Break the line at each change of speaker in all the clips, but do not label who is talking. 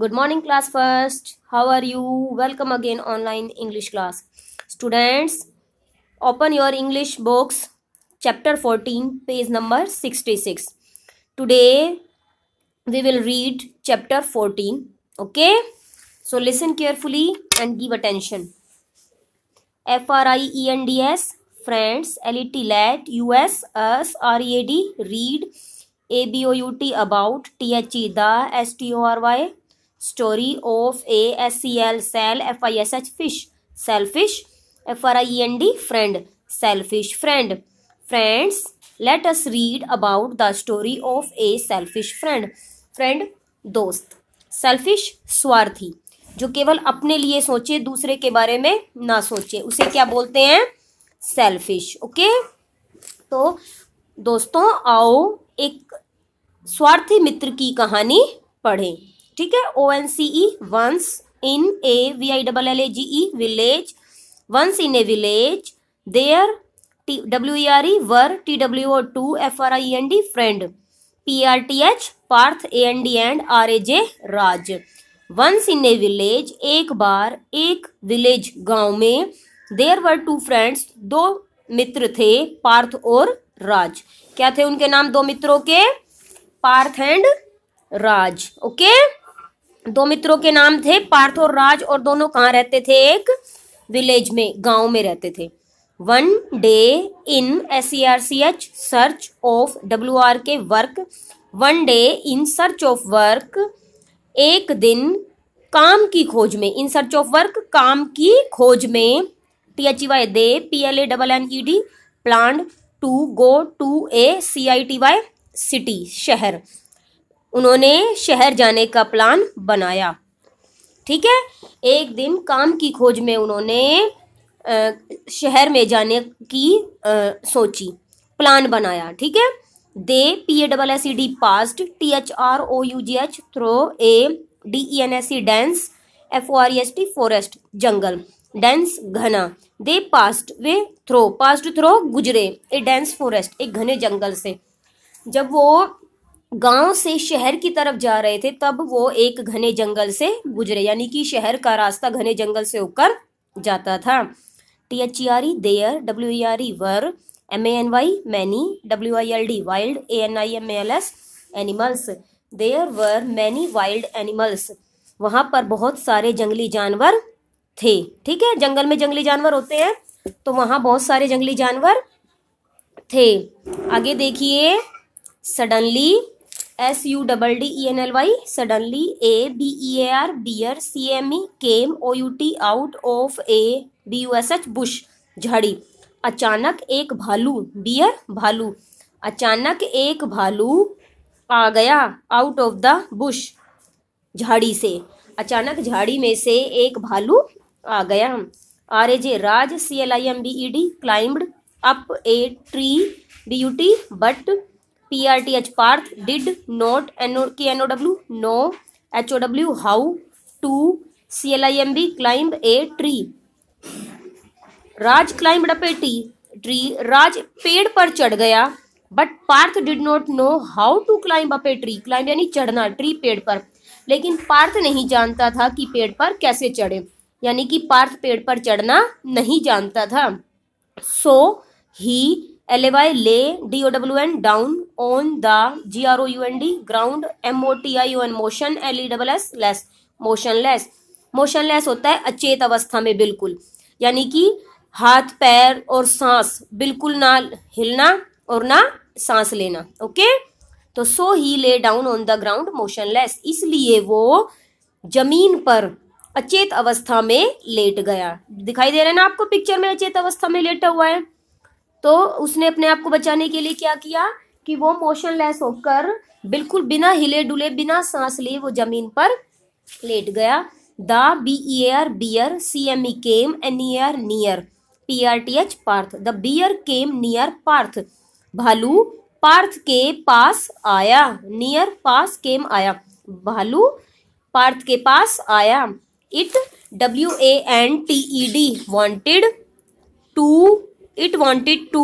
good morning class first how are you welcome again online english class students open your english books chapter 14 page number 66 today we will read chapter 14 okay so listen carefully and give attention f r i e n d s friends l e t let us us r e a d read a b o u t about t h e the s t o r y story of a S C L sell F I S H fish selfish F R I N D friend selfish friend friends let us read about the story of a selfish friend friend दोस्त selfish स्वार्थी जो केवल अपने लिए सोचे दूसरे के बारे में ना सोचे उसे क्या बोलते हैं सेल्फिश ओके तो दोस्तों आओ एक स्वार्थी मित्र की कहानी पढ़ें ठीक है O N C E once in a V I double L A G E village once in a village there T W R E were T W O two F R I N D friend P R T H Parth A N D and R A J Raj once in a village एक बार एक village गांव में there were to friends दो मित्र थे पार्थ और राज क्या थे उनके नाम दो मित्रों के Parth and Raj okay okay? दो मित्रों के नाम थे पार्थ और राज और दोनों कहाँ रहते थे एक विलेज में गांव में रहते थे one day in S C R C H search of W R K work one day in search of work एक दिन काम की खोज में इन सर्च ऑफ वर्क काम की खोज में T H Y they P L A double N E D plan to go to a C I T Y city शहर उन्होंने शहर जाने का प्लान बनाया ठीक है एक दिन काम की खोज में उन्होंने शहर में जाने की सोची प्लान बनाया ठीक है they P A double S E D past T H R O U G H through A D E N S E dense F O R S T forest जंगल डेंस घना they past way through past through गुजरे a dense forest एक घने जंगल से जब वो गांव से शहर की तरफ जा रहे थे तब वो एक घने जंगल से गुजरे यानी कि शहर का रास्ता घने जंगल से होकर जाता था T H E R E there W R E were M A N Y many W I L D wild A N I M L S animals there were many wild animals वहाँ पर बहुत सारे जंगली जानवर थे ठीक है जंगल में जंगली जानवर होते हैं तो वहाँ बहुत सारे जंगली जानवर थे आगे देखिए suddenly S U double D E N L Y suddenly a B E A R R C M E came O U T out of a B U S H bush झाड़ी अचानक एक भालू beer भालू अचानक एक भालू आ गया आउट ऑफ द बुश झाड़ी से अचानक झाड़ी में से एक भालू आ गया R A J Raj C L I M B E D climbed up a tree B U T but P R T H Parth did not N O K N O W know H O W how to C L I M B climb a tree Raj climb up a tree tree Raj पेड़ पर चढ़ गया but Parth did not know how to climb up a tree climb यानी चढ़ना tree पेड़ पर लेकिन पार्थ नहीं जानता था कि पेड़ पर कैसे चढ़े यानी कि पार्थ पेड़ पर चढ़ना नहीं जानता था so he L A Y lay D O W N down on the G R O U N D ground M O T I N motion L E double S less motionless motionless होता है अचेत अवस्था में बिल्कुल यानी कि हाथ पैर और सांस बिल्कुल ना हिलना और ना सांस लेना ओके तो so he lay down on the ground motionless इसलिए वो जमीन पर अचेत अवस्था में लेट गया दिखाई दे रहा है ना आपको पिक्चर में अचेत अवस्था में लेटा हुआ है तो उसने अपने आप को बचाने के लिए क्या किया कि वो मोशनलेस होकर बिल्कुल बिना हिले डुले बिना सांस लिए वो जमीन पर लेट गया the B E R bear C M E came N E R near P R T H Parth the bear came near Parth भालू पार्थ के पास आया नियर पास केम आया भालू पार्थ के पास आया it W A N T E D wanted to it wanted to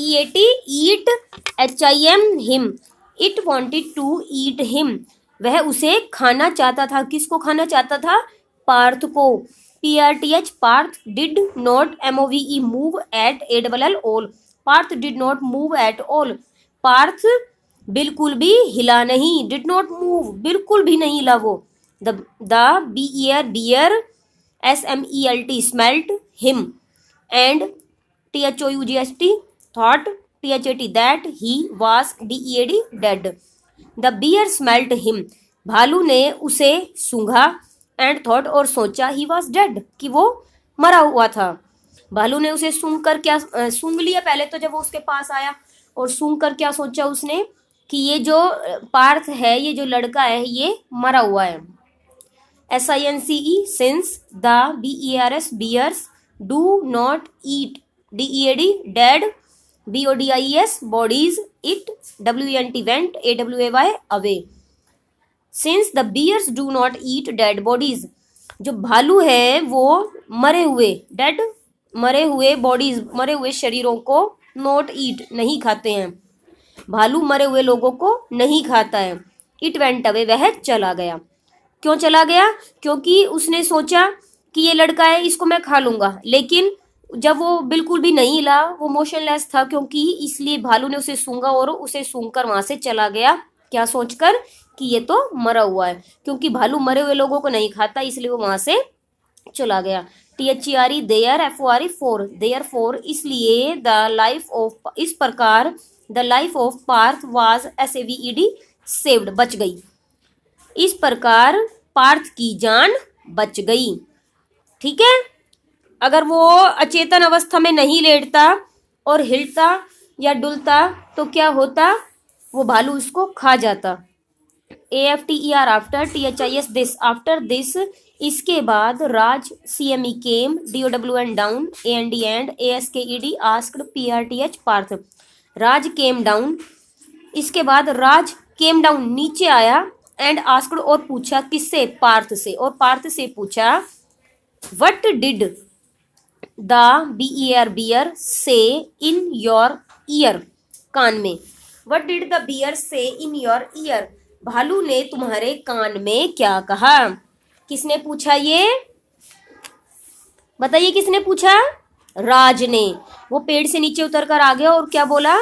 E A T eat H I M him it wanted to eat him वह उसे खाना चाहता था किसको खाना चाहता था पार्थ को P R T H Parth did not M O V E move at A double L all Parth did not move at all Parth बिल्कुल भी हिला नहीं डिड नॉट मूव बिल्कुल भी नहीं हिला वो the B bear bear S M E L T smelt him and T H O U G S T thought T H A T that he was D E A D dead the bear smelt him भालू ने उसे सूंघा and thought और सोचा he was dead कि वो मरा हुआ था भालू ने उसे सूंघ कर क्या सूंघ लिया पहले तो जब वो उसके पास आया और सूंघ कर क्या सोचा उसने कि ये जो पार्थ है ये जो लड़का है ये मरा हुआ है S I N C E since the B E R S bears do not eat D E A D dead B O D I S bodies it W N T went A W A Y away since the bears do not eat dead bodies जो भालू है वो मरे हुए dead मरे हुए bodies मरे हुए शरीरों को नॉट ईट नहीं खाते हैं भालू मरे हुए लोगों को नहीं खाता है इट वेंट अवे वह चला गया क्यों चला गया क्योंकि उसने सोचा कि ये लड़का है इसको मैं खा लूंगा लेकिन जब वो बिल्कुल भी नहीं हिला वो मोशनलेस था क्योंकि इसलिए भालू ने उसे सूंगा और उसे सूंघ कर से चला गया क्या सोचकर कि ये तो मरा हुआ है क्योंकि भालू मरे हुए लोगों को नहीं खाता इसलिए वो वहां से चला गया T H E R E there F O R E fore therefore इसलिए द लाइफ ऑफ इस प्रकार the life of Parth was S A V E D saved बच गई इस प्रकार पार्थ की जान बच गई ठीक है अगर वो अचेतन अवस्था में नहीं लेटता और हिलता या डुलता तो क्या होता वो भालू उसको खा जाता A F T E R after T H I S this after this इसके बाद Raj C M E came D O W N down A N D and A S K E D asked P R T H Parth Raj came down इसके बाद राज came down नीचे आया and asked और पूछा किससे पार्थ से और पार्थ से पूछा what did the B ear bear say in your year कान में what did the beer say in your year भालू ने तुम्हारे कान में क्या कहा किसने पूछा ये बताइए किसने पूछा राज ने वो पेड़ से नीचे उतर कर आ गया और क्या बोला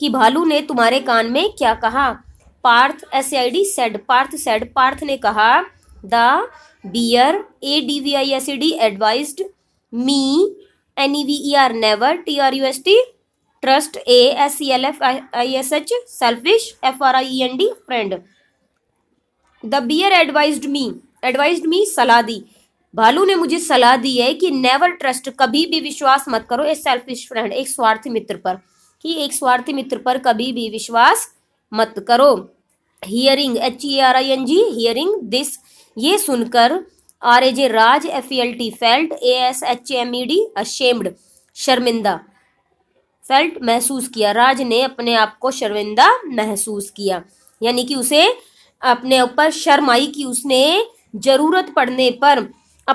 कि भालू ने तुम्हारे कान में क्या कहा Parth S I D said Parth said Parth ने कहा the bear A D V I S E D advise me N E V E R never T R U S T trust a S C L F I S H selfish F R I N D friend the bear advise me advise me सलाह दी भालू ने मुझे सलाह दी है कि never trust कभी भी विश्वास मत करो ए सेल्फिश फ्रेंड एक स्वार्थी मित्र पर कि एक स्वार्थी मित्र पर कभी भी विश्वास मत करो hearing H E R I N G hearing this ये सुनकर R A J Raj F L T felt A S H M E D ashamed शर्मिंदा फेल्ट महसूस किया राज ने अपने आप को शर्मिंदा महसूस किया यानी कि उसे अपने ऊपर शर्म आई कि उसने ज़रूरत पड़ने पर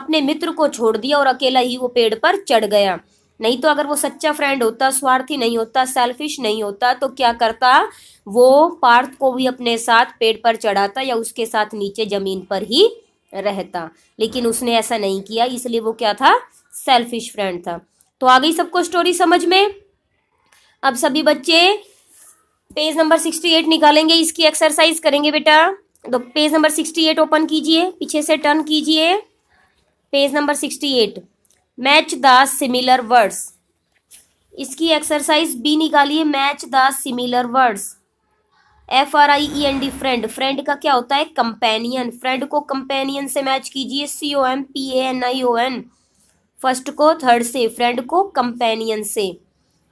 अपने मित्र को छोड़ दिया और अकेला ही वो पेड़ पर चढ़ गया नहीं तो अगर वो सच्चा फ्रेंड होता स्वार्थी नहीं होता सेल्फिश नहीं होता तो क्या करता वो पार्थ को भी अपने साथ पेड़ पर चढ़ाता या उसके साथ नीचे जमीन पर ही रहता लेकिन उसने ऐसा नहीं किया इसलिए वो क्या था सेल्फिश फ्रेंड था तो आ गई सबको स्टोरी समझ में अब सभी बच्चे पेज नंबर सिक्सटी एट निकालेंगे इसकी एक्सरसाइज करेंगे बेटा तो page number sixty eight open कीजिए पीछे से टर्न कीजिए page number sixty eight match the similar words इसकी एक्सरसाइज बी निकालिए match the similar words F R I E N D friend friend का क्या होता है कंपेनियन फ्रेंड को कंपेनियन से मैच कीजिए C O M P A N I O N first को थर्ड से फ्रेंड को कंपेनियन से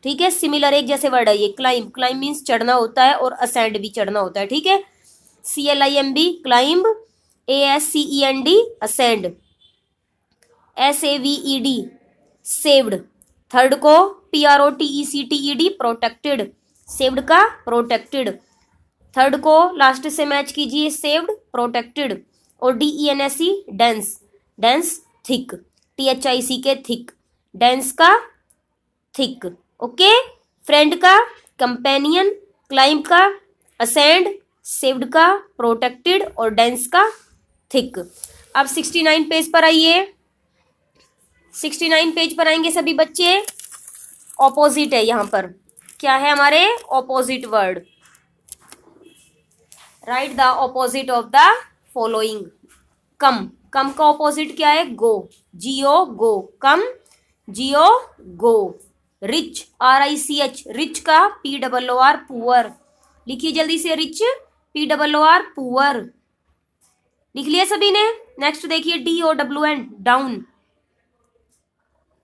ठीक है सिमिलर एक जैसे वर्ड है ये क्लाइंब क्लाइम मीन्स चढ़ना होता है और असेंड भी चढ़ना होता है ठीक है C L I M B climb A S C E N D ascend S A V E D saved third को P R O T E C T E D protected saved का protected third को last से match कीजिए saved protected और D E N S C dense dense thick T H I C K thick dense का thick okay friend का companion climb का ascend saved का protected और डेंस का थिक अब सिक्सटी नाइन पेज पर आइए सिक्सटी नाइन पेज पर आएंगे सभी बच्चे ऑपोजिट है यहाँ पर क्या है हमारे opposite word write the opposite of the following come come का ऑपोजिट क्या है गो जियो गो कम जियो go rich R I C H rich का P double O R poor लिखिए जल्दी से rich P double O R poor लिख लिया सभी ने नेक्स्ट देखिए D O W N down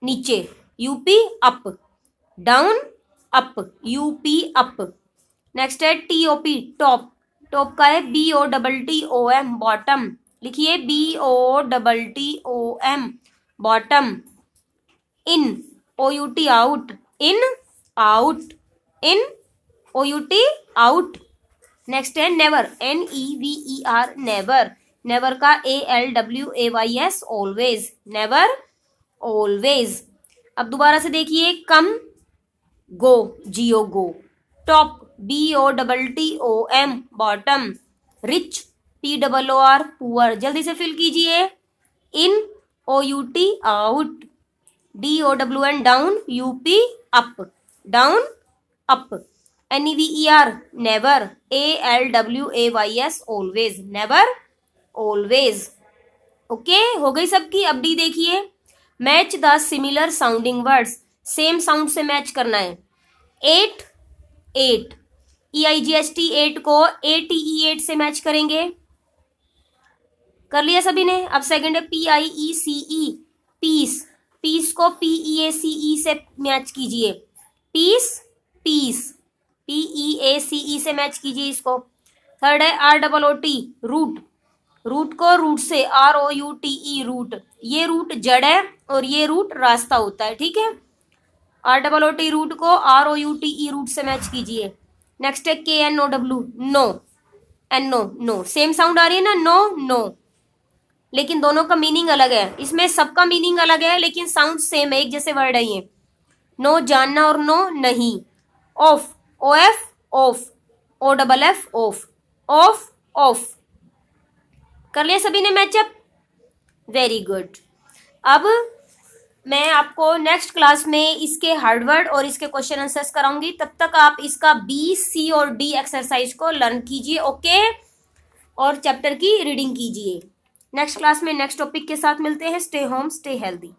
नीचे U P up down up U P up next है T O P top top का है B O double T O M bottom लिखिए B O double T O M bottom in O U T out in out in O U T out next है never N E V E R never never का A L W A Y S always never always अब दोबारा से देखिए come go जियो go top B O double T O M bottom rich P double O R poor जल्दी से fill कीजिए in O U T out D O W N down U P up down up N E V E R never A L W A Y S always never always okay हो गई सबकी अब D देखिए match the similar sounding words same sound से match करना है eight eight E I G S T eight को A T E eight से मैच करेंगे कर लिया सभी ने अब सेकंड है P I E C E piece piece को P E A C E से मैच कीजिए piece piece P E A C E से मैच कीजिए इसको थर्ड है R double O T root root को रूट से R O U T E route ये रूट जड़ है और ये रूट रास्ता होता है ठीक है R double O T root को R O U T E route से मैच कीजिए नेक्स्ट है K N O W know N no no same sound आ रही है ना नो नो लेकिन दोनों का मीनिंग अलग है इसमें सबका मीनिंग अलग है लेकिन साउंड सेम है एक जैसे वर्ड है ये नो जानना और नो नहीं of O F of O double F off off off कर लिया सभी ने मैचअप वेरी गुड अब मैं आपको नेक्स्ट क्लास में इसके हार्डवर्ड और इसके क्वेश्चन आंसर्स कराऊंगी तब तक आप इसका बी सी और डी एक्सरसाइज को लर्न कीजिए ओके और चैप्टर की रीडिंग कीजिए नेक्स्ट क्लास में नेक्स्ट टॉपिक के साथ मिलते हैं स्टे होम स्टे हेल्दी